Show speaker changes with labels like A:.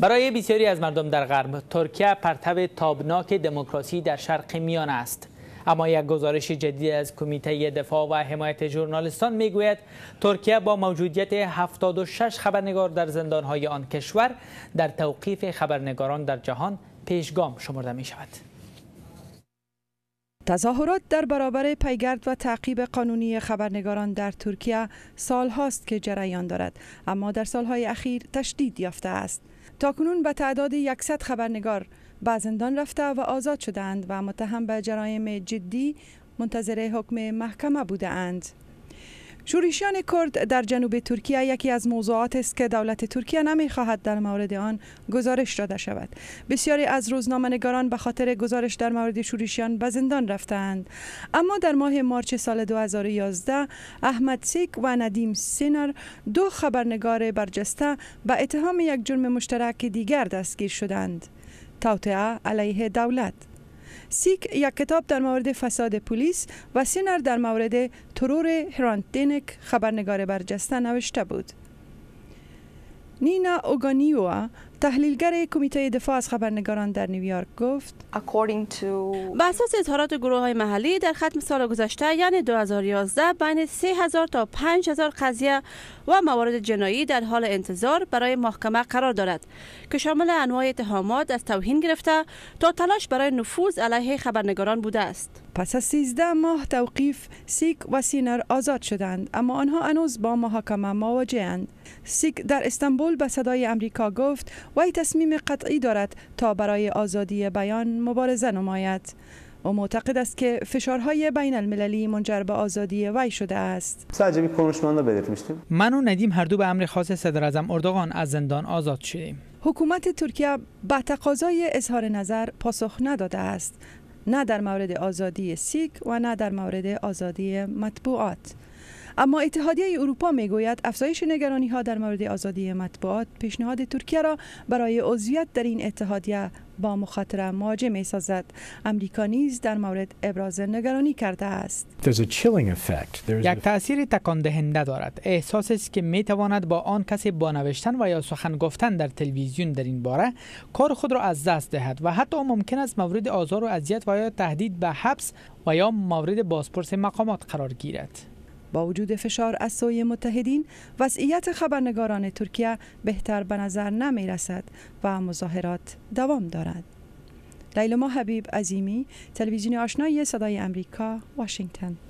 A: برای بسیاری از مردم در غرب ترکیه پرتو تابناک دموکراسی در شرق میان است اما یک گزارش جدید از کمیته دفاع و حمایت ژورنالیستان میگوید ترکیه با موجودیت 76 خبرنگار در زندانهای آن کشور در توقیف خبرنگاران در جهان پیشگام شمرده می شود.
B: تظاهرات در برابر پیگرد و تعقیب قانونی خبرنگاران در ترکیه سال که جریان دارد اما در سالهای اخیر تشدید یافته است تاکنون به تعداد 100 خبرنگار به زندان رفته و آزاد شدند و متهم به جرایم جدی منتظر حکم محکمه اند. شورشیان کرد در جنوب ترکیه یکی از موضوعات است که دولت ترکیه نمیخواهد در مورد آن گزارش داده شود بسیاری از روزنامه‌نگاران به خاطر گزارش در مورد شورشیان به زندان رفتند اما در ماه مارچ سال 2011 احمد سیک و ندیم سینر دو خبرنگار برجسته به اتهام یک جرم مشترک دیگر دستگیر شدند توتعه علیه دولت سیک یک کتاب در مورد فساد پلیس و سینر در مورد ترور دینک خبرنگار برجسته نوشته بود نینا اوگانیوا تحلیلگر کمیته دفاع از خبرنگاران در نیویورک گفت به اساس اظهارات گروه های محلی در ختم سال گذشته یعنی 2011 بین 3000 تا 5000 قضیه و موارد جنایی در حال انتظار برای محکمه قرار دارد که شامل انواع اتهامات از توهین گرفته تا تلاش برای نفوذ علیه خبرنگاران بوده است پس از 13 ماه توقیف سیک و سینر آزاد شدند اما آنها هنوز با محاکمه مواجهند سیک در استانبول به صدای امریکا گفت وی تصمیم قطعی دارد تا برای آزادی بیان مبارزه نماید و معتقد است که فشارهای بین المللی منجر به آزادی وی شده است
A: من و ندیم هر دو به امر خاص صدر ازم اردوغان از زندان آزاد شدیم
B: حکومت ترکیه به تقاضای اظهار نظر پاسخ نداده است نه در مورد آزادی سیک و نه در مورد آزادی مطبوعات اما اتحادیه اروپا میگوید افزایش نگرانی ها در مورد آزادی مطبوعات پیشنهاد ترکیه را برای عضویت در این اتحادیه با مخاطره مواجه می سازد امریکا
A: نیز در مورد ابراز نگرانی کرده است یک تاثیر تکان دهنده دارد احساس است که می تواند با آن کسی با نوشتن و یا سخن گفتن در تلویزیون در این باره کار خود را از دست دهد و حتی ممکن است مورد آزار و اذیت و یا تهدید به حبس و یا مورد بازپرس مقامات قرار گیرد با وجود
B: فشار از سوی متحدین وضعیت خبرنگاران ترکیه بهتر به نظر نمی رسد و مظاهرات دوام دارد لیلما حبیب عظیمی تلویزیون آشنای صدای امریکا واشنگتن